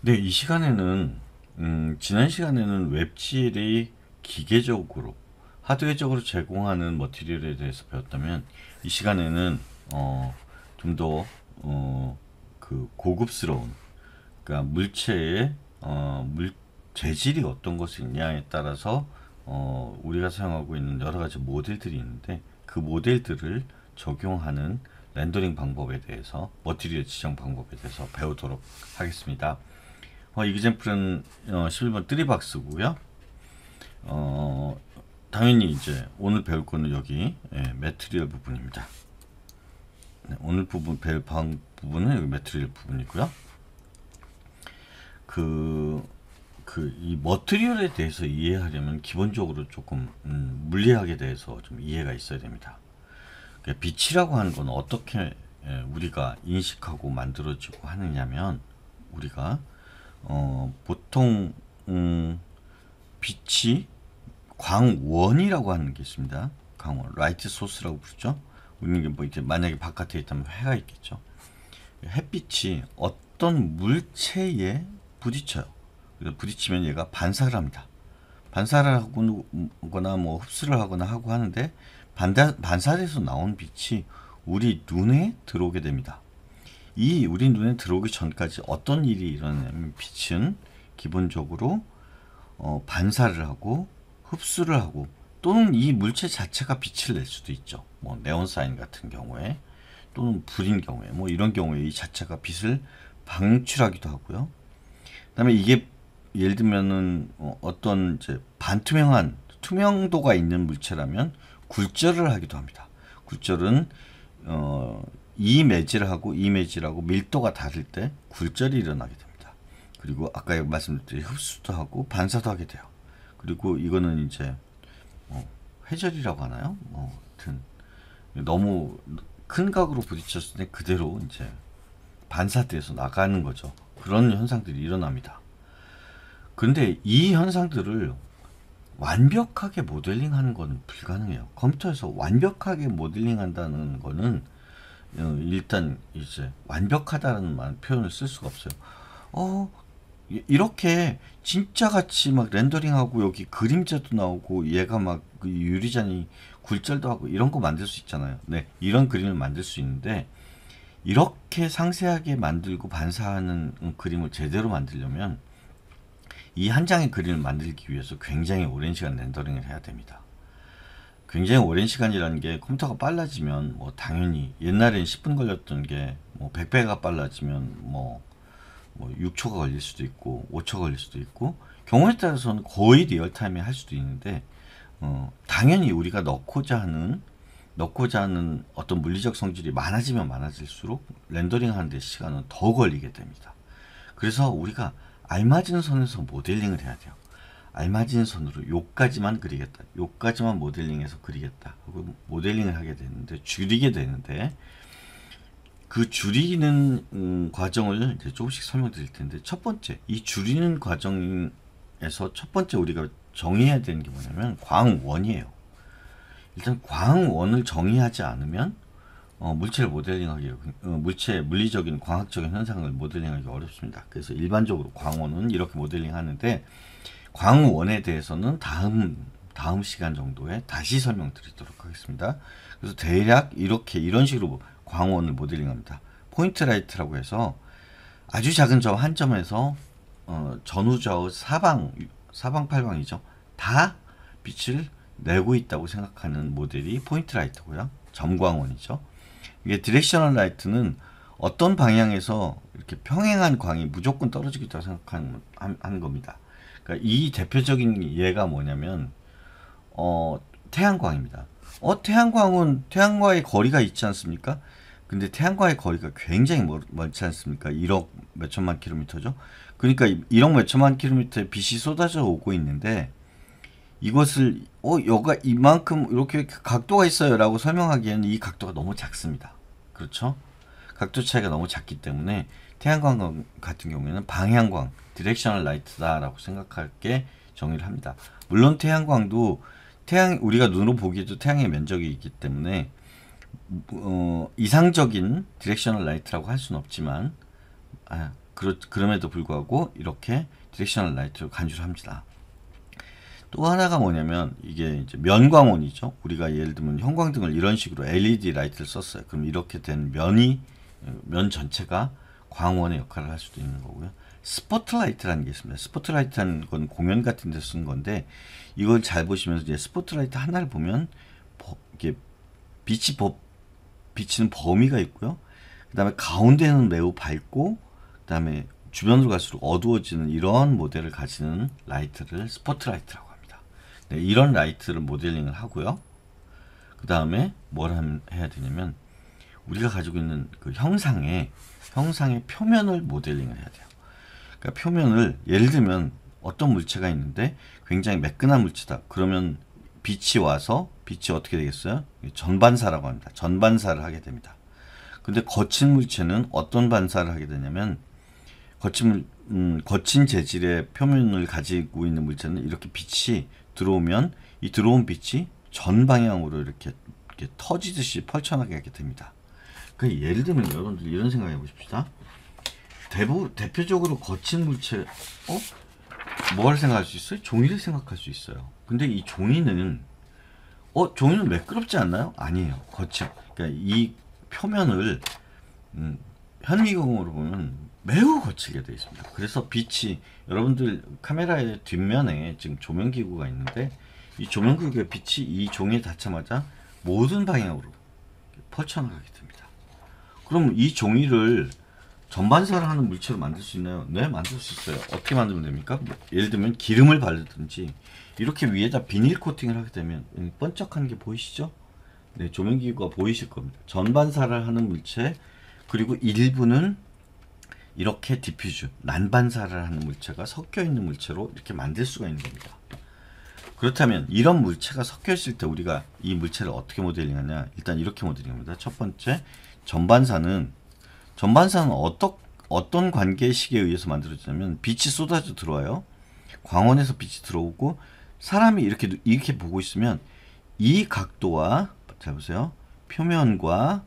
네, 이 시간에는 음, 지난 시간에는 웹GL이 기계적으로 하드웨어적으로 제공하는 머티리얼에 대해서 배웠다면 이 시간에는 어, 좀더 어, 그 고급스러운 그러니까 물체의 어, 물 재질이 어떤 것이냐에 따라서 어, 우리가 사용하고 있는 여러 가지 모델들이 있는데 그 모델들을 적용하는 렌더링 방법에 대해서 머티리얼 지정 방법에 대해서 배우도록 하겠습니다. 어, 이그젠플 어, 11번 뜨리박스고요. 어, 당연히 이제 오늘 배울 거는 여기 예, 매트리얼 부분입니다. 네, 오늘 부분 배울 방 부분은 여기 매트리얼 부분이고요. 그 그이 머트리얼에 대해서 이해하려면 기본적으로 조금 음, 물리학에 대해서 좀 이해가 있어야 됩니다. 그러니까 빛이라고 하는 건 어떻게 예, 우리가 인식하고 만들어지고 하느냐면 우리가 어, 보통 음, 빛이 광원이라고 하는 게 있습니다. 광원, 라이트 소스라고 부르죠. 우리는 뭐 이제 만약에 바깥에 있다면 해가 있겠죠. 햇빛이 어떤 물체에 부딪혀요. 부딪히면 얘가 반사를 합니다. 반사를 하거나 뭐 흡수를 하거나 하고 하는데 반사, 반사돼서 나온 빛이 우리 눈에 들어오게 됩니다. 이 우리 눈에 들어오기 전까지 어떤 일이 일어나냐면 빛은 기본적으로 어, 반사를 하고 흡수를 하고 또는 이 물체 자체가 빛을 낼 수도 있죠. 뭐 네온 사인 같은 경우에 또는 불인 경우에 뭐 이런 경우에 이 자체가 빛을 방출하기도 하고요. 그다음에 이게 예를 들면은 어, 어떤 이제 반투명한 투명도가 있는 물체라면 굴절을 하기도 합니다. 굴절은 어, 이매질하고 이매질하고 밀도가 다를 때 굴절이 일어나게 됩니다. 그리고 아까 말씀드린 흡수도 하고 반사도 하게 돼요. 그리고 이거는 이제 어, 회절이라고 하나요? 뭐 하여튼 너무 큰 각으로 부딪혔을 때 그대로 이제 반사돼서 나가는 거죠. 그런 현상들이 일어납니다. 근데 이 현상들을 완벽하게 모델링 하는 건 불가능해요. 컴퓨터에서 완벽하게 모델링 한다는 거는 어, 일단 이제 완벽하다는 표현을 쓸 수가 없어요. 어, 이렇게 진짜 같이 막 렌더링하고 여기 그림자도 나오고 얘가 막 그 유리잔이 굴절도 하고 이런 거 만들 수 있잖아요. 네, 이런 그림을 만들 수 있는데 이렇게 상세하게 만들고 반사하는 그림을 제대로 만들려면 이한 장의 그림을 만들기 위해서 굉장히 오랜 시간 렌더링을 해야 됩니다. 굉장히 오랜 시간이라는 게 컴퓨터가 빨라지면 뭐 당연히 옛날엔 10분 걸렸던 게뭐 100배가 빨라지면 뭐, 뭐 6초가 걸릴 수도 있고 5초 걸릴 수도 있고 경우에 따라서는 거의 리얼타임에 할 수도 있는데 어, 당연히 우리가 넣고자 하는 넣고자 하는 어떤 물리적 성질이 많아지면 많아질수록 렌더링 하는 데 시간은 더 걸리게 됩니다. 그래서 우리가 알맞은 선에서 모델링을 해야 돼요. 알맞은 선으로 요까지만 그리겠다. 요까지만 모델링해서 그리겠다. 하고 모델링을 하게 되는데 줄이게 되는데 그 줄이는 음, 과정을 이제 조금씩 설명드릴 텐데 첫 번째 이 줄이는 과정에서 첫 번째 우리가 정의해야 되는 게 뭐냐면 광원이에요. 일단 광원을 정의하지 않으면 어, 물체를 모델링하기 어, 물체의 물리적인 광학적인 현상을 모델링하기 어렵습니다. 그래서 일반적으로 광원은 이렇게 모델링하는데 광원에 대해서는 다음 다음 시간 정도에 다시 설명드리도록 하겠습니다. 그래서 대략 이렇게 이런 식으로 광원을 모델링합니다. 포인트 라이트라고 해서 아주 작은 점 한 점에서 어, 전후좌우 사방 사방팔방이죠. 다 빛을 내고 있다고 생각하는 모델이 포인트 라이트고요. 점광원이죠. 이게 디렉셔널 라이트는 어떤 방향에서 이렇게 평행한 광이 무조건 떨어지겠다고 생각한 한, 겁니다. 그러니까 이 대표적인 예가 뭐냐면 어, 태양광입니다. 어 태양광은 태양과의 거리가 있지 않습니까? 근데 태양과의 거리가 굉장히 멀, 지 않습니까? 1억 몇 천만 킬로미터죠. 그러니까 1억 몇 천만 킬로미터의 빛이 쏟아져 오고 있는데 이것을 어 여가 이만큼 이렇게 각도가 있어요라고 설명하기에는 이 각도가 너무 작습니다. 그렇죠? 각도 차이가 너무 작기 때문에 태양광 같은 경우에는 방향광, 디렉셔널 라이트다라고 생각할 게 정의를 합니다. 물론 태양광도 태양 우리가 눈으로 보기에도 태양의 면적이 있기 때문에 어, 이상적인 디렉셔널 라이트라고 할 수는 없지만 아, 그러, 그럼에도 불구하고 이렇게 디렉셔널 라이트로 간주를 합니다. 또 하나가 뭐냐면 이게 이제 면광원이죠. 우리가 예를 들면 형광등을 이런 식으로 LED 라이트를 썼어요. 그럼 이렇게 된 면이 면 전체가 광원의 역할을 할 수도 있는 거고요. 스포트라이트라는 게 있습니다. 스포트라이트라는 건 공연 같은 데 쓴 건데 이걸 잘 보시면서 이제 스포트라이트 하나를 보면 이게 빛이 버, 비치는 범위가 있고요. 그다음에 가운데는 매우 밝고 그다음에 주변으로 갈수록 어두워지는 이런 모델을 가지는 라이트를 스포트라이트라고 네, 이런 라이트를 모델링을 하고요. 그 다음에 뭘 해야 되냐면 우리가 가지고 있는 그 형상의 형상의 표면을 모델링을 해야 돼요. 그러니까 표면을 예를 들면 어떤 물체가 있는데 굉장히 매끈한 물체다. 그러면 빛이 와서 빛이 어떻게 되겠어요? 전반사라고 합니다. 전반사를 하게 됩니다. 근데 거친 물체는 어떤 반사를 하게 되냐면 거친 음, 거친 재질의 표면을 가지고 있는 물체는 이렇게 빛이 들어오면 이 들어온 빛이 전 방향으로 이렇게, 이렇게 터지듯이 펄쳐나게 하게 됩니다. 그 예를 들면 여러분들 이런 생각해 보십시다. 대부, 대표적으로 거친 물체, 어? 뭘 생각할 수 있어요? 종이를 생각할 수 있어요. 근데 이 종이는, 어, 종이는 매끄럽지 않나요? 아니에요. 거친. 그니까이 표면을, 음, 현미경으로 보면 매우 거칠게 되어 있습니다. 그래서 빛이 여러분들 카메라의 뒷면에 지금 조명기구가 있는데 이 조명기구의 빛이 이 종이에 닿자마자 모든 방향으로 펼쳐나가게 됩니다. 그럼 이 종이를 전반사를 하는 물체로 만들 수 있나요? 네, 만들 수 있어요. 어떻게 만들면 됩니까? 뭐 예를 들면 기름을 바르든지 이렇게 위에다 비닐 코팅을 하게 되면 번쩍한 게 보이시죠? 네, 조명기구가 보이실 겁니다. 전반사를 하는 물체 그리고 일부는 이렇게 디퓨즈, 난반사를 하는 물체가 섞여 있는 물체로 이렇게 만들 수가 있는 겁니다. 그렇다면 이런 물체가 섞여 있을 때 우리가 이 물체를 어떻게 모델링하냐? 일단 이렇게 모델링합니다. 첫 번째, 전반사는 전반사는 어떤 어떤 관계식에 의해서 만들어지냐면 빛이 쏟아져 들어와요. 광원에서 빛이 들어오고 사람이 이렇게 이렇게 보고 있으면 이 각도와 잘 보세요. 표면과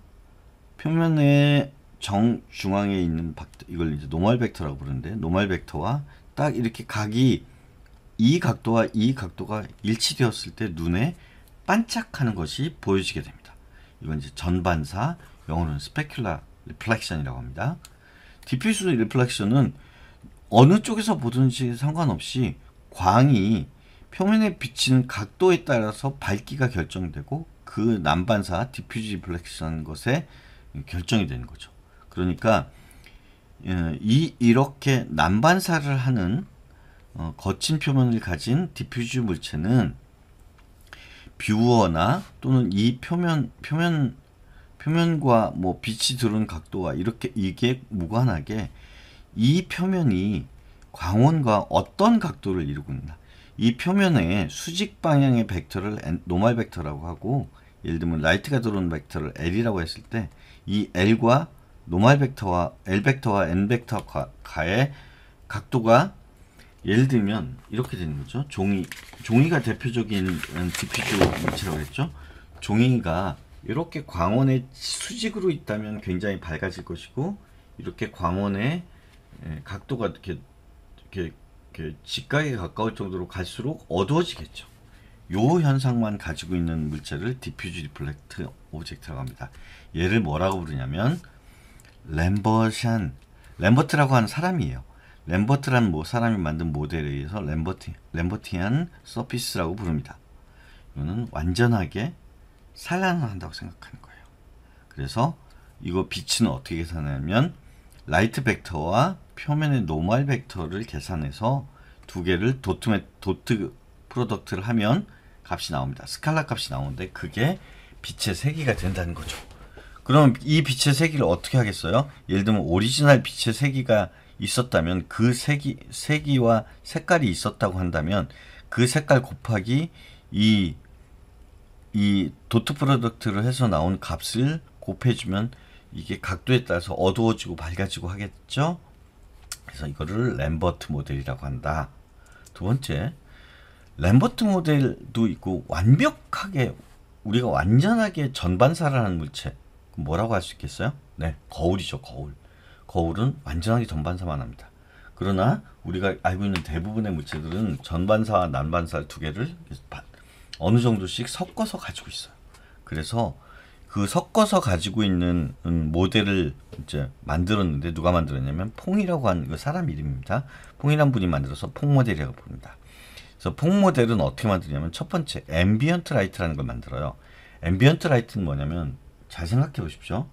표면의 정중앙에 있는 박터, 이걸 이제 노멀 벡터라고 부르는데 노멀 벡터와 딱 이렇게 각이 이 각도와 이 각도가 일치되었을 때 눈에 반짝하는 것이 보여지게 됩니다. 이건 이제 전반사, 영어로는 스페큘라 리플렉션이라고 합니다. 디퓨즈 리플렉션은 어느 쪽에서 보든지 상관없이 광이 표면에 비치는 각도에 따라서 밝기가 결정되고 그 난반사 디퓨즈 리플렉션 것에 결정이 되는 거죠. 그러니까 예, 이 이렇게 난반사를 하는 어, 거친 표면을 가진 디퓨즈 물체는 뷰어나 또는 이 표면 표면 표면과 뭐 빛이 들어오는 각도와 이렇게 이게 무관하게 이 표면이 광원과 어떤 각도를 이루고 있나 이표면의 수직 방향의 벡터를 노멀 벡터라고 하고 예를 들면 라이트가 들어오는 벡터를 L이라고 했을 때 이 L과 노말 벡터와 L 벡터와 N 벡터 가의 각도가 예를 들면 이렇게 되는 거죠. 종이 종이가 대표적인 디퓨즈 물체라고 했죠. 종이가 이렇게 광원의 수직으로 있다면 굉장히 밝아질 것이고 이렇게 광원의 각도가 이렇게 이렇게, 이렇게 직각에 가까울 정도로 갈수록 어두워지겠죠. 요 현상만 가지고 있는 물체를 디퓨즈 리플렉트 오브젝트라고 합니다. 얘를 뭐라고 부르냐면 램버션 램버트라고 하는 사람이에요. 램버트란 뭐 사람이 만든 모델에 의해서 램버티, 램버티안 서피스라고 부릅니다. 이거는 완전하게 산란을 다고 생각하는 거예요. 그래서 이거 빛은 어떻게 계산하냐면 라이트 벡터와 표면의 노멀 벡터를 계산해서 두 개를 도트 도트 프로덕트를 하면 값이 나옵니다. 스칼라 값이 나오는데 그게 빛의 세기가 된다는 거죠. 그럼 이 빛의 세기를 어떻게 하겠어요? 예를 들면 오리지널 빛의 세기가 있었다면 그 세기 세기와 색깔이 있었다고 한다면 그 색깔 곱하기 이 이 도트 프로덕트를 해서 나온 값을 곱해주면 이게 각도에 따라서 어두워지고 밝아지고 하겠죠. 그래서 이거를 램버트 모델이라고 한다. 두 번째, 램버트 모델도 있고 완벽하게 우리가 완전하게 전반사라는 물체 뭐라고 할 수 있겠어요? 네, 거울이죠, 거울. 거울은 완전하게 전반사만 합니다. 그러나 우리가 알고 있는 대부분의 물체들은 전반사와 난반사 두 개를 어느 정도씩 섞어서 가지고 있어요. 그래서 그 섞어서 가지고 있는 음, 모델을 이제 만들었는데 누가 만들었냐면 퐁이라고 하는 그 사람 이름입니다. 퐁이란 분이 만들어서 퐁 모델이라고 부릅니다. 그래서 퐁 모델은 어떻게 만드냐면 첫 번째 앰비언트 라이트라는 걸 만들어요. 앰비언트 라이트는 뭐냐면 잘 생각해 보십시오.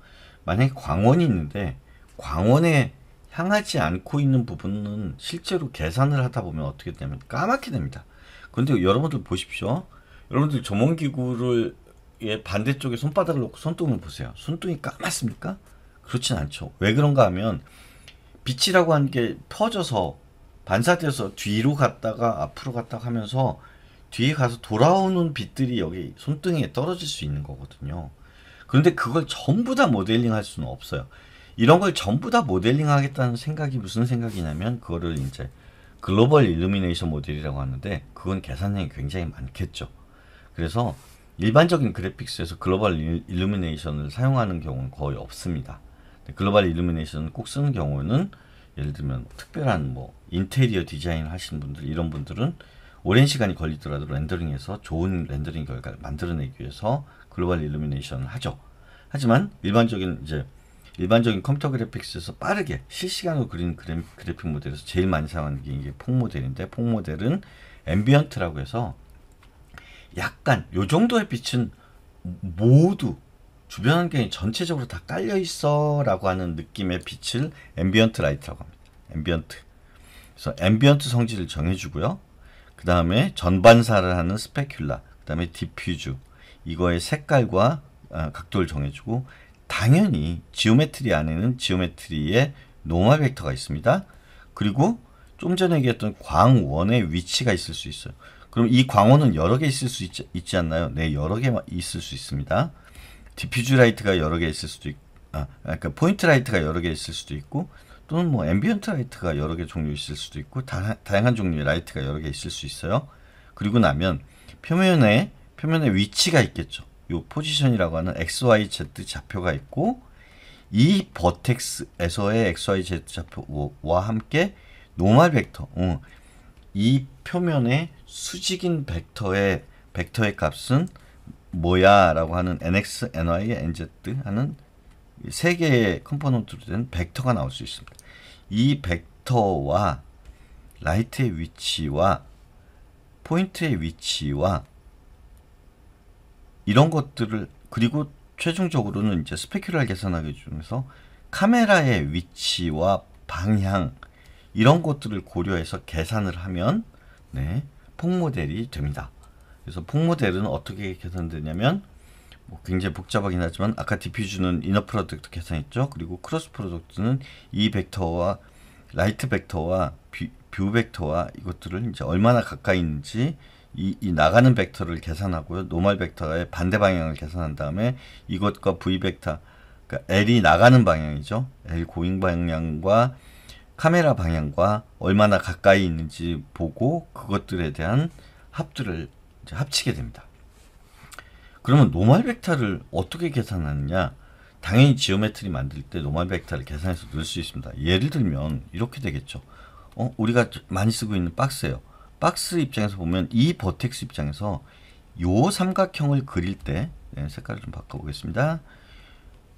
만약에 광원이 있는데 광원에 향하지 않고 있는 부분은 실제로 계산을 하다 보면 어떻게 되면 까맣게 됩니다. 근데 여러분들 보십시오. 여러분들 조몬기구를 반대쪽에 손바닥을 놓고 손등을 보세요. 손등이 까맣습니까? 그렇진 않죠. 왜 그런가 하면 빛이라고 하는 게 퍼져서 반사돼서 뒤로 갔다가 앞으로 갔다가 하면서 뒤에 가서 돌아오는 빛들이 여기 손등에 떨어질 수 있는 거거든요. 그런데 그걸 전부 다 모델링 할 수는 없어요. 이런 걸 전부 다 모델링 하겠다는 생각이 무슨 생각이냐면 그거를 이제 글로벌 일루미네이션 모델이라고 하는데 그건 계산량이 굉장히 많겠죠. 그래서 일반적인 그래픽스에서 글로벌 일루미네이션을 사용하는 경우는 거의 없습니다. 글로벌 일루미네이션을 꼭 쓰는 경우는 예를 들면 특별한 뭐 인테리어 디자인을 하시는 분들 이런 분들은 오랜 시간이 걸리더라도 렌더링해서 좋은 렌더링 결과를 만들어내기 위해서 글로벌 일루미네이션을 하죠. 하지만 일반적인 이제 일반적인 컴퓨터 그래픽스에서 빠르게 실시간으로 그린 그래, 그래픽 모델에서 제일 많이 사용하는 게 이게 폭 모델인데 폭 모델은 앰비언트라고 해서 약간 요 정도의 빛은 모두 주변 환경이 전체적으로 다 깔려 있어 라고 하는 느낌의 빛을 앰비언트 라이트라고 합니다. 앰비언트. 그래서 앰비언트 성질을 정해주고요. 그 다음에 전반사를 하는 스페큘라, 그 다음에 디퓨즈, 이거의 색깔과 아, 각도를 정해주고 당연히 지오메트리 안에는 지오메트리의 노멀 벡터가 있습니다. 그리고 좀 전에 얘기했던 광원의 위치가 있을 수 있어요. 그럼 이 광원은 여러 개 있을 수 있지, 있지 않나요? 네, 여러 개 있을 수 있습니다. 디퓨즈 라이트가 여러 개 있을 수도 있고, 아, 그러니까 포인트 라이트가 여러 개 있을 수도 있고, 또는 뭐 앰비언트 라이트가 여러 개 종류 있을 수도 있고, 다, 다양한 종류의 라이트가 여러 개 있을 수 있어요. 그리고 나면 표면에 표면에 위치가 있겠죠. 요 포지션이라고 하는 XYZ 좌표가 있고 이 버텍스에서의 XYZ 좌표와 함께 노말 벡터 어, 이 표면의 수직인 벡터의 벡터의 값은 뭐야 라고 하는 nx, ny, nz 하는 세 개의 컴포넌트로 된 벡터가 나올 수 있습니다. 이 벡터와 라이트의 위치와 포인트의 위치와 이런 것들을 그리고 최종적으로는 이제 스페큘럴 계산하기 위해서 카메라의 위치와 방향 이런 것들을 고려해서 계산을 하면 네, 폭모델이 됩니다. 그래서 폭모델은 어떻게 계산되냐면 뭐 굉장히 복잡하긴 하지만 아까 디퓨즈는 이너 프로덕트 계산했죠. 그리고 크로스 프로덕트는 이 벡터와 라이트 벡터와 뷰, 뷰 벡터와 이것들을 이제 얼마나 가까이 있는지 이, 이, 나가는 벡터를 계산하고요. 노멀 벡터의 반대 방향을 계산한 다음에 이것과 V 벡터, 그러니까 L이 나가는 방향이죠. L 고잉 방향과 카메라 방향과 얼마나 가까이 있는지 보고 그것들에 대한 합들을 합치게 됩니다. 그러면 노멀 벡터를 어떻게 계산하느냐? 당연히 지오메트리 만들 때 노멀 벡터를 계산해서 넣을 수 있습니다. 예를 들면 이렇게 되겠죠. 어, 우리가 많이 쓰고 있는 박스예요. 박스 입장에서 보면 이 버텍스 입장에서 요 삼각형을 그릴 때 네, 색깔을 좀 바꿔보겠습니다.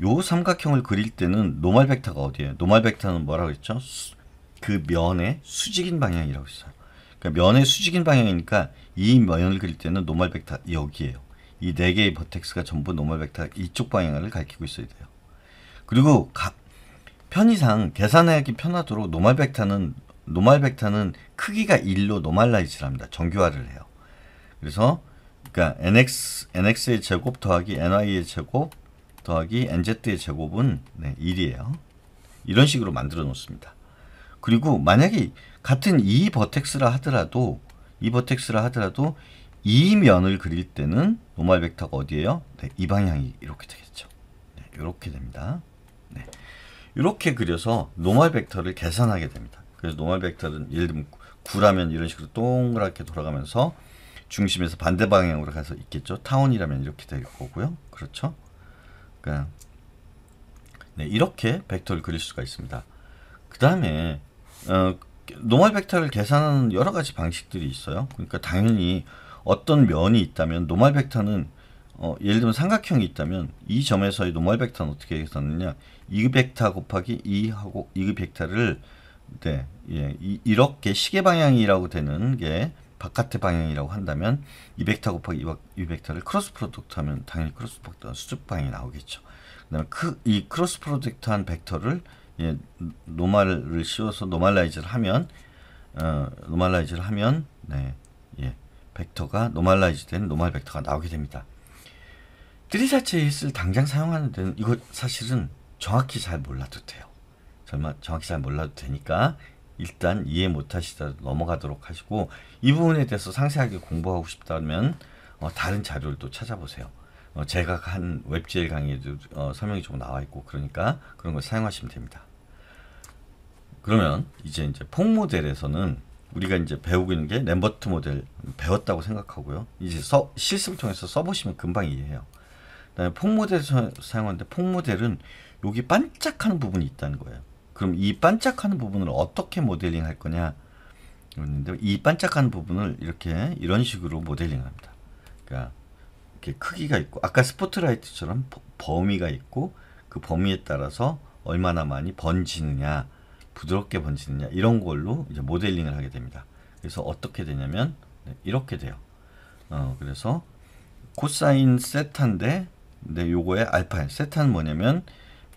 요 삼각형을 그릴 때는 노말 벡터가 어디예요? 노말 벡터는 뭐라고 했죠? 수, 그 면의 수직인 방향이라고 했어요. 그러니까 면의 수직인 방향이니까 이 면을 그릴 때는 노말 벡터 여기예요. 이 네 개의 버텍스가 전부 노말 벡터 이쪽 방향을 가리키고 있어야 돼요. 그리고 각 편의상 계산하기 편하도록 노말 벡터는 노말벡터는 크기가 1로 노말라이즈를 합니다. 정교화를 해요. 그래서 그러니까 nx, nx의 제곱 더하기 ny의 제곱 더하기 nz의 제곱은 네, 1이에요. 이런 식으로 만들어 놓습니다. 그리고 만약에 같은 이 e 버텍스라 하더라도 이 e 버텍스라 하더라도 이 e 면을 그릴 때는 노말 벡터가 어디예요? 네, 이 방향이 이렇게 되겠죠. 네, 이렇게 됩니다. 네, 이렇게 그려서 노말 벡터를 계산하게 됩니다. 그래서 노멀 벡터는 예를 들면 9라면 이런 식으로 동그랗게 돌아가면서 중심에서 반대 방향으로 가서 있겠죠. 타원이라면 이렇게 될 거고요. 그렇죠? 그러니까 네, 이렇게 벡터를 그릴 수가 있습니다. 그 다음에 어, 노멀 벡터를 계산하는 여러 가지 방식들이 있어요. 그러니까 당연히 어떤 면이 있다면 노멀 벡터는 어, 예를 들면 삼각형이 있다면 이 점에서의 노멀 벡터는 어떻게 계산하느냐 2 벡터 곱하기 2하고 2 벡터를 네, 예, 이, 이렇게 시계 방향이라고 되는 게 바깥의 방향이라고 한다면 2벡터 곱하기 2벡터를 크로스 프로덕트 하면 당연히 크로스 프로덕트 수직 방향이 나오겠죠. 그다음에 크, 그, 이 크로스 프로덕트한 벡터를 예, 노말을 씌워서 노말라이즈를 하면 어, 노말라이즈를 하면 네, 예, 벡터가 노말라이즈된 노말 벡터가 나오게 됩니다. 트리 자체의 힐을 당장 사용하는 데는 이거 사실은 정확히 잘 몰라도 돼요. 정말 정확히 잘 몰라도 되니까 일단 이해 못하시더라도 넘어가도록 하시고 이 부분에 대해서 상세하게 공부하고 싶다면 어, 다른 자료를 또 찾아보세요. 어, 제가 한 웹GL 강의에도 어, 설명이 좀 나와 있고 그러니까 그런 걸 사용하시면 됩니다. 그러면 이제 이제 폭 모델에서는 우리가 이제 배우고 있는 게 램버트 모델 배웠다고 생각하고요. 이제 서, 실습을 통해서 써보시면 금방 이해해요. 그다음에 폭 모델 을 사용하는데 폭 모델은 여기 반짝하는 부분이 있다는 거예요. 그럼 이 반짝하는 부분을 어떻게 모델링 할 거냐? 이 반짝하는 부분을 이렇게 이런 식으로 모델링합니다. 그러니까 이렇게 크기가 있고 아까 스포트라이트처럼 범위가 있고 그 범위에 따라서 얼마나 많이 번지느냐, 부드럽게 번지느냐 이런 걸로 이제 모델링을 하게 됩니다. 그래서 어떻게 되냐면 네, 이렇게 돼요. 어, 그래서 코사인 세타인데 근데 네, 요거의 알파 세타는 뭐냐면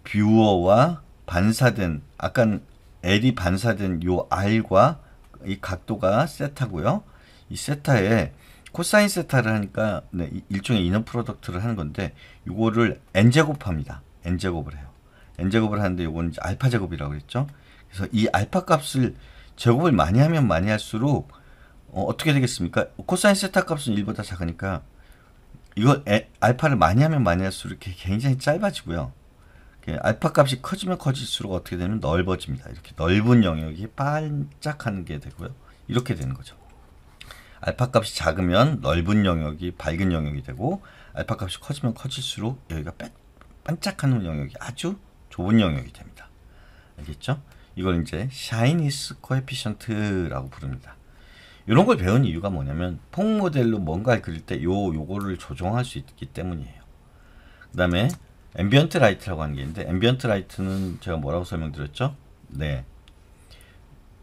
뷰어와 반사된 아까 L이 반사된 요 R과 이 각도가 세타고요. 이 세타에 코사인 세타를 하니까 네, 일종의 이너 프로덕트를 하는 건데 요거를 n제곱합니다. n제곱을 해요. n제곱을 하는데 이제 알파 제곱이라고 그랬죠. 그래서 이 알파 값을 제곱을 많이 하면 많이 할수록 어, 떻게 되겠습니까? 코사인 세타 값은 1보다 작으니까 이거 알파를 많이 하면 많이 할수록 이렇게 굉장히 짧아지고요. 알파 값이 커지면 커질수록 어떻게 되면 넓어집니다. 이렇게 넓은 영역이 반짝하는 게 되고요. 이렇게 되는 거죠. 알파 값이 작으면 넓은 영역이 밝은 영역이 되고 알파 값이 커지면 커질수록 여기가 반짝하는 영역이 아주 좁은 영역이 됩니다. 알겠죠? 이걸 이제 샤이니스 코에피션트라고 부릅니다. 이런 걸 배운 이유가 뭐냐면 폭 모델로 뭔가를 그릴 때 요 요거를 조정할 수 있기 때문이에요. 그 다음에 앰비언트 라이트라고 하는 게 있는데 앰비언트 라이트는 제가 뭐라고 설명드렸죠? 네.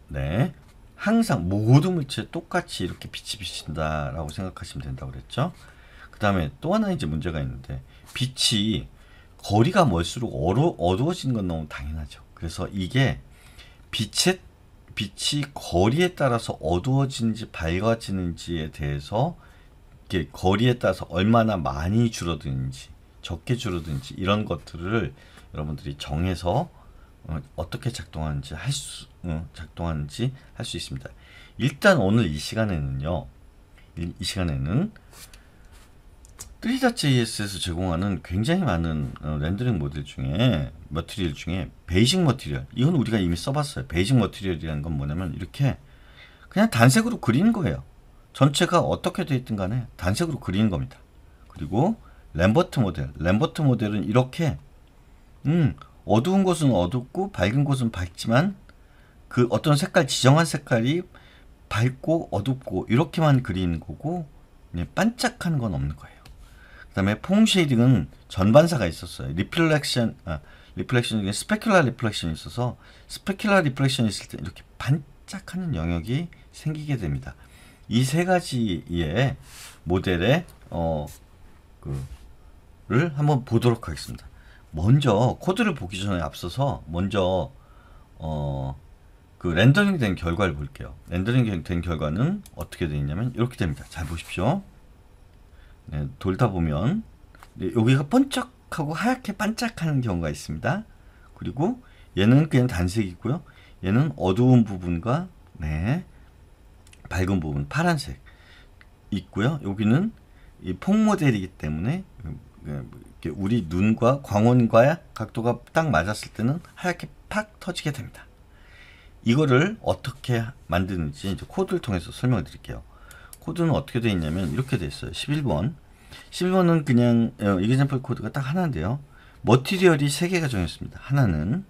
네. 항상 모든 물체 똑같이 이렇게 빛이 비친다라고 생각하시면 된다고 그랬죠? 그 다음에 또 하나 이제 문제가 있는데 빛이 거리가 멀수록 어루, 어두워지는 건 너무 당연하죠. 그래서 이게 빛의 빛이 거리에 따라서 어두워지는지 밝아지는지에 대해서 거리에 따라서 얼마나 많이 줄어드는지 적게 줄어든지 이런 것들을 여러분들이 정해서 어, 어떻게 작동하는지 할수 어, 작동하는지 할 수 있습니다. 일단 오늘 이 시간에는요. 이, 시간에는 트 j s 에서 제공하는 굉장히 많은 어, 렌더링 모델 중에 머티리얼 중에 베이직 머티리얼 이건 우리가 이미 써봤어요. 베이직 머티리얼이라는 건 뭐냐면 이렇게 그냥 단색으로 그리는 거예요. 전체가 어떻게 되어 있든 간에 단색으로 그리는 겁니다. 그리고 램버트 모델. 램버트 모델은 이렇게 음, 어두운 곳은 어둡고 밝은 곳은 밝지만 그 어떤 색깔 지정한 색깔이 밝고 어둡고 이렇게만 그리는 거고 네, 반짝하는 건 없는 거예요. 그 다음에 폼 쉐이딩은 전반사가 있었어요. 리플렉션, 아, 리플렉션 중에 스페큘라 리플렉션이 있어서 스페큘라 리플렉션이 있을 때 이렇게 반짝하는 영역이 생기게 됩니다. 이 세 가지의 모델의 어, 그를 한번 보도록 하겠습니다. 먼저 코드를 보기 전에 앞서서 먼저 어, 그 렌더링 된 결과를 볼게요. 렌더링 된 결과는 어떻게 되냐면 이렇게 됩니다. 잘 보십시오. 네, 돌다 보면 네, 여기가 번쩍하고 하얗게 반짝하는 경우가 있습니다. 그리고 얘는 그냥 단색이고요. 얘는 어두운 부분과 네, 밝은 부분 파란색 있고요. 여기는 이 폭 모델이기 때문에 네, 뭐 우리 눈과 광원과의 각도가 딱 맞았을 때는 하얗게 팍 터지게 됩니다. 이거를 어떻게 만드는지 이제 코드를 통해서 설명을 드릴게요. 코드는 어떻게 되어 있냐면 이렇게 되어 있어요. 11번. 11번은 그냥 이그샘플 어, 코드가 딱 하나인데요. 머티리얼이 3개가 정했습니다. 하나는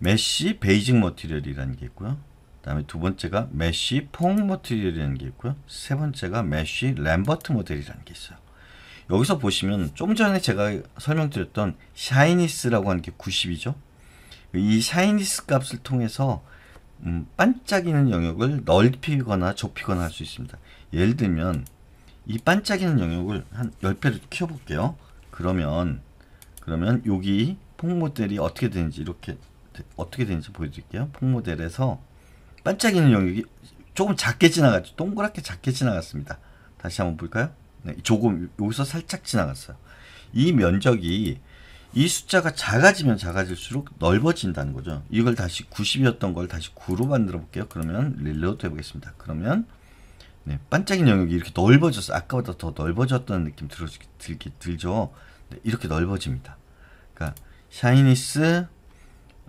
메쉬 베이직 머티리얼이라는 게 있고요. 그 다음에 두 번째가 메쉬 퐁 머티리얼이라는 게 있고요. 세 번째가 메쉬 램버트 모델이라는 게 있어요. 여기서 보시면 좀 전에 제가 설명드렸던 샤이니스라고 하는 게 90이죠. 이 샤이니스 값을 통해서 음, 반짝이는 영역을 넓히거나 좁히거나 할 수 있습니다. 예를 들면 이 반짝이는 영역을 한 10배로 키워볼게요. 그러면 그러면 여기 폭모델이 어떻게 되는지 이렇게 어떻게 되는지 보여드릴게요. 폭모델에서 반짝이는 영역이 조금 작게 지나갔죠. 동그랗게 작게 지나갔습니다. 다시 한번 볼까요? 네, 조금 여기서 살짝 지나갔어요. 이 면적이 이 숫자가 작아지면 작아질수록 넓어진다는 거죠. 이걸 다시 90이었던 걸 다시 9로 만들어 볼게요. 그러면 릴로드 해보겠습니다. 그러면 네, 반짝이 영역이 이렇게 넓어졌어 아까보다 더 넓어졌다는 느낌 들, 들, 들죠. 네, 이렇게 넓어집니다. 그러니까 샤이니스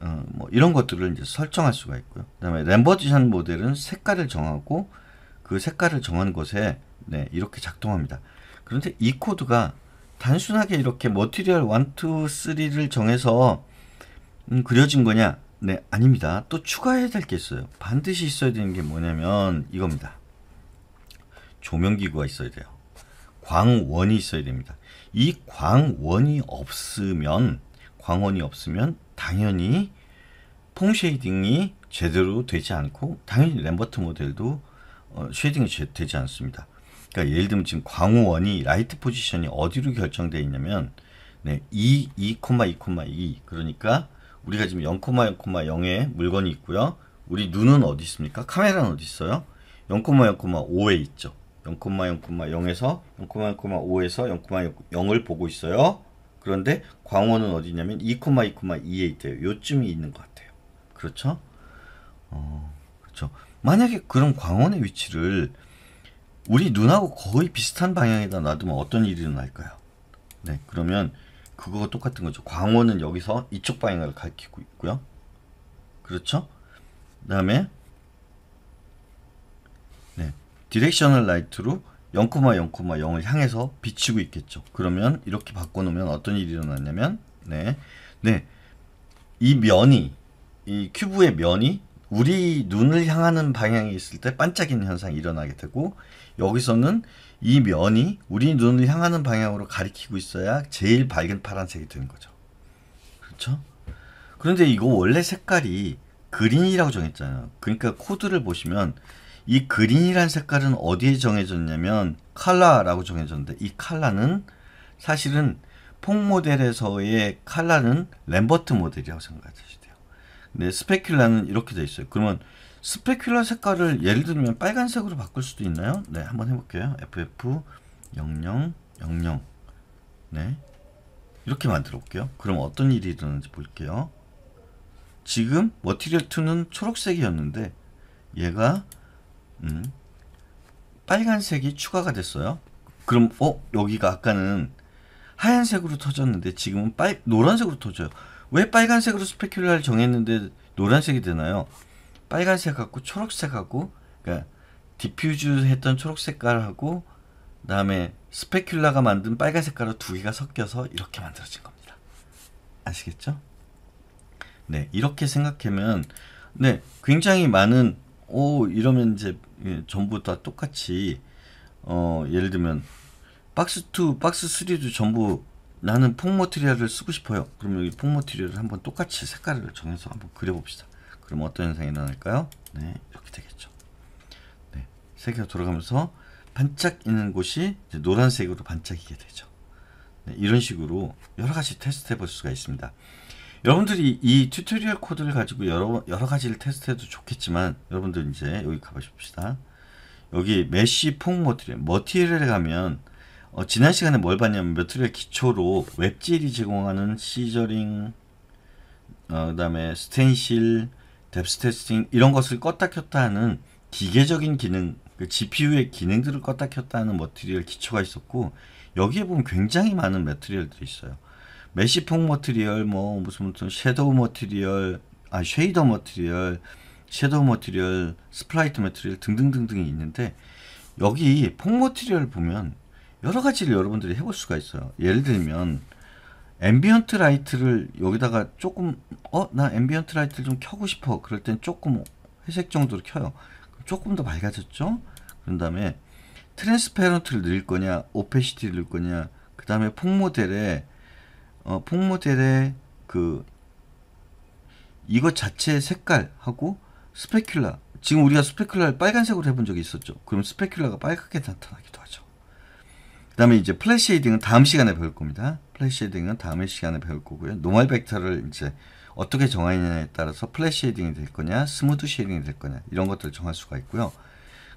어, 뭐 이런 것들을 이제 설정할 수가 있고요. 그다음에 램버지션 모델은 색깔을 정하고 그 색깔을 정한 곳에 네, 이렇게 작동합니다. 그런데 이 코드가 단순하게 이렇게 머티리얼 1, 2, 3를 정해서 음, 그려진 거냐? 네, 아닙니다. 또 추가해야 될 게 있어요. 반드시 있어야 되는 게 뭐냐면 이겁니다. 조명기구가 있어야 돼요. 광원이 있어야 됩니다. 이 광원이 없으면 광원이 없으면 당연히 폼 쉐이딩이 제대로 되지 않고 당연히 램버트 모델도 어, 쉐이딩이 되지 않습니다. 그러니까 예를 들면 지금 광우원이 라이트 포지션이 어디로 결정되어 있냐면 네, 2, 2, 2, 그러니까 우리가 지금 0,0,0에 물건이 있고요. 우리 눈은 어디 있습니까? 카메라는 어디 있어요? 0,0,5에 있죠. 0,0,0에서 0,0,5에서 0,0을 0 보고 있어요. 그런데 광원은 어디 있냐면 2,2,2에 있대요. 요쯤이 있는 것 같아요. 그렇죠? 어, 그렇죠. 만약에 그런 광원의 위치를 우리 눈하고 거의 비슷한 방향에다 놔두면 뭐 어떤 일이 일어날까요? 네, 그러면 그거가 똑같은 거죠. 광원은 여기서 이쪽 방향을 가리키고 있고요. 그렇죠? 그 다음에 네, 디렉셔널 라이트로 0,0,0을 향해서 비치고 있겠죠. 그러면 이렇게 바꿔놓으면 어떤 일이 일어났냐면 네, 네, 이 면이 이 큐브의 면이 우리 눈을 향하는 방향이 있을 때 반짝이는 현상이 일어나게 되고 여기서는 이 면이 우리 눈을 향하는 방향으로 가리키고 있어야 제일 밝은 파란색이 되는 거죠. 그렇죠? 그런데 이거 원래 색깔이 그린이라고 정했잖아요. 그러니까 코드를 보시면 이 그린이란 색깔은 어디에 정해졌냐면 칼라라고 정해졌는데 이 칼라는 사실은 폭 모델에서의 칼라는 램버트 모델이라고 생각하시죠. 근데 네, 스페큘라는 이렇게 돼 있어요. 그러면 스페큘라 색깔을 예를 들면 빨간색으로 바꿀 수도 있나요? 네, 한번 해볼게요. FF 00 00 네, 이렇게 만들어 볼게요. 그럼 어떤 일이 일어나는지 볼게요. 지금 머티리얼 2는 초록색이었는데 얘가 음, 빨간색이 추가가 됐어요. 그럼 어 여기가 아까는 하얀색으로 터졌는데 지금은 빨 노란색으로 터져요. 왜 빨간색으로 스페큘라를 정했는데 노란색이 되나요? 빨간색하고 초록색하고 그러니까 디퓨즈 했던 초록 색깔하고 그다음에 스페큘라가 만든 빨간 색깔로 두 개가 섞여서 이렇게 만들어진 겁니다. 아시겠죠? 네, 이렇게 생각하면 네, 굉장히 많은 오 이러면 이제 예, 전부 다 똑같이 어 예를 들면 박스 2, 박스 3도 전부 나는 폭모트리얼을 쓰고 싶어요. 그러 여기 폭모트리얼을 한번 똑같이 색깔을 정해서 한번 그려봅시다. 그럼 어떤 현상이 일어날까요? 네, 이렇게 되겠죠. 네, 세계가 돌아가면서 반짝이는 곳이 노란색으로 반짝이게 되죠. 네, 이런 식으로 여러 가지 테스트해 볼 수가 있습니다. 여러분들이 이 튜토리얼 코드를 가지고 여러, 여러 가지를 테스트해도 좋겠지만 여러분들 이제 여기 가보십시다. 여기 메쉬 폭 머티리얼, 머티리얼에 가면 어, 지난 시간에 뭘 봤냐면 묘트리얼 기초로 웹질이 제공하는 시저링 어, 그다음에 스텐실, 뎁스 테스팅 이런 것을 껐다 켰다 하는 기계적인 기능, 그 GPU의 기능들을 껐다 켰다 하는 머트리얼 기초가 있었고 여기에 보면 굉장히 많은 머트리얼들이 있어요. 메시풍 머트리얼, 뭐 무슨 무슨 섀도우 머트리얼, 아 쉐이더 머트리얼, 섀도우 머트리얼, 스프라이트 머트리얼 등등등등이 있는데 여기 폭 머트리얼 보면 여러 가지를 여러분들이 해볼 수가 있어요. 예를 들면 앰비언트 라이트를 여기다가 조금 어나 앰비언트 라이트를 좀 켜고 싶어 그럴 땐 조금 회색 정도로 켜요. 조금 더 밝아졌죠? 그런 다음에 트랜스페런트를 늘을 거냐 오페시티를 늘을 거냐 그 다음에 폭모델에 어, 폭모델에그 이것 자체의 색깔하고 스페큘라 지금 우리가 스페큘라를 빨간색으로 해본 적이 있었죠. 그럼 스페큘라가 빨갛게 나타나기도 하죠. 그 다음에 이제 플래쉐헤딩은 다음 시간에 배울 겁니다. 플래쉐헤딩은다음 시간에 배울 거고요. 노멀 벡터를 이제 어떻게 정하느냐에 따라서 플래쉐헤딩이될 거냐, 스무드 쉐딩이될 거냐 이런 것들을 정할 수가 있고요.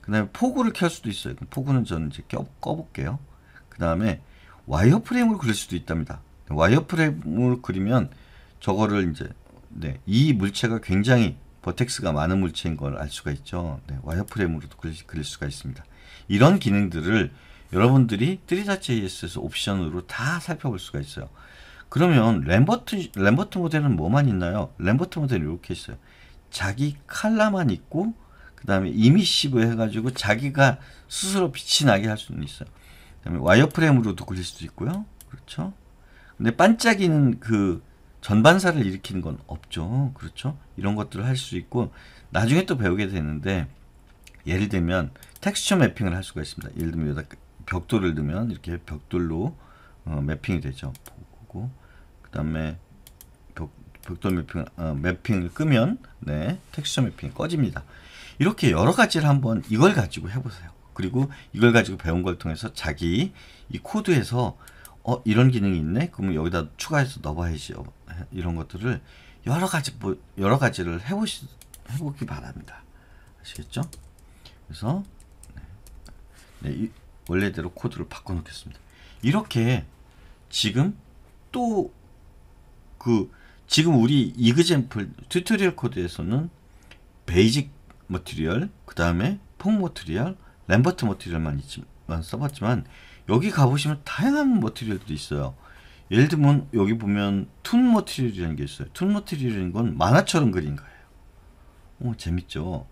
그 다음에 포구를 켤 수도 있어요. 포구는 저는 이제 껴, 꺼볼게요. 그 다음에 와이어 프레임을 그릴 수도 있답니다. 와이어 프레임을 그리면 저거를 이제 네, 이 물체가 굉장히 버텍스가 많은 물체인 걸 알 수가 있죠. 네, 와이어 프레임으로도 그릴, 그릴 수가 있습니다. 이런 기능들을 여러분들이 트리다체에서 옵션으로 다 살펴볼 수가 있어요. 그러면 램버트 램버트 모델은 뭐만 있나요? 램버트 모델은 이렇게 있어요. 자기 칼라만 있고 그 다음에 이미시브 해가지고 자기가 스스로 빛이 나게 할 수는 있어요. 그 다음에 와이어프레임으로도 그릴 수도 있고요. 그렇죠? 근데 반짝이는 그 전반사를 일으키는 건 없죠. 그렇죠? 이런 것들을 할 수 있고 나중에 또 배우게 되는데 예를 들면 텍스처 매핑을 할 수가 있습니다. 예를 들면 여기다 벽돌을 넣으면 이렇게 벽돌로 어, 매핑이 되죠. 보고 그 다음에 벽돌 매핑, 어, 매핑을 끄면 네, 텍스처 매핑이 꺼집니다. 이렇게 여러 가지를 한번 이걸 가지고 해보세요. 그리고 이걸 가지고 배운 걸 통해서 자기 이 코드에서 어 이런 기능이 있네? 그러면 여기다 추가해서 넣어봐야지 어, 이런 것들을 여러 가지 뭐 여러 가지를 해보시 해보기 바랍니다. 아시겠죠? 그래서 네, 네 이, 원래대로 코드를 바꿔놓겠습니다. 이렇게 지금 또 그 지금 우리 이그젠플 튜토리얼 코드에서는 베이직 머티리얼 그 다음에 폭 머티리얼 램버트 머티리얼만 있지만 써봤지만 여기 가보시면 다양한 머티리얼들이 있어요. 예를 들면 여기 보면 툰 머티리얼이라는 게 있어요. 툰 머티리얼이라는 건 만화처럼 그린 거예요. 오 재밌죠.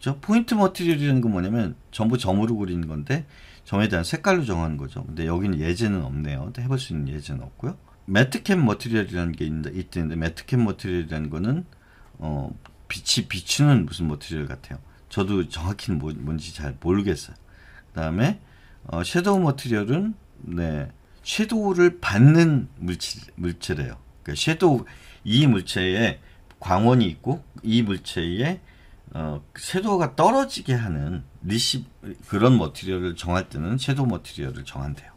저 포인트 머티리얼이라는 건 뭐냐면 전부 점으로 그린 건데 점에 대한 색깔로 정하는 거죠. 근데 여기는 예제는 없네요. 해볼 수 있는 예제는 없고요. 매트캡 머티리얼이라는 게 있는데, 있는데 매트캡 머티리얼이라는 거는 어, 빛이 비추는 무슨 머티리얼 같아요. 저도 정확히는 뭐, 뭔지 잘 모르겠어요. 그 다음에 어, 섀도우 머티리얼은 네, 섀도우를 받는 물질, 물체래요. 그러니까 섀도우 이 물체에 광원이 있고 이 물체에 어, 그 섀도우가 떨어지게 하는 리시 그런 머티리얼을 정할 때는 섀도우 머티리얼을 정한대요.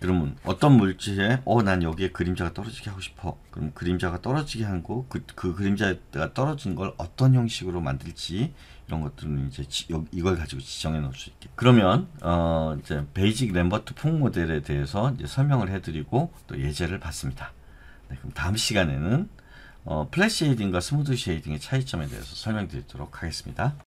그러면 어떤 물질에 어난 여기에 그림자가 떨어지게 하고 싶어. 그럼 그림자가 떨어지게 한거그그 그림자가 떨어진 걸 어떤 형식으로 만들지 이런 것들은 이제 지, 이걸 가지고 지정해 놓을 수 있게. 그러면 어 이제 베이직 램버트 폭 모델에 대해서 이제 설명을 해드리고 또 예제를 봤습니다. 네, 그럼 다음 시간에는 어, 플랫 쉐이딩과 스무드 쉐이딩의 차이점에 대해서 설명드리도록 하겠습니다.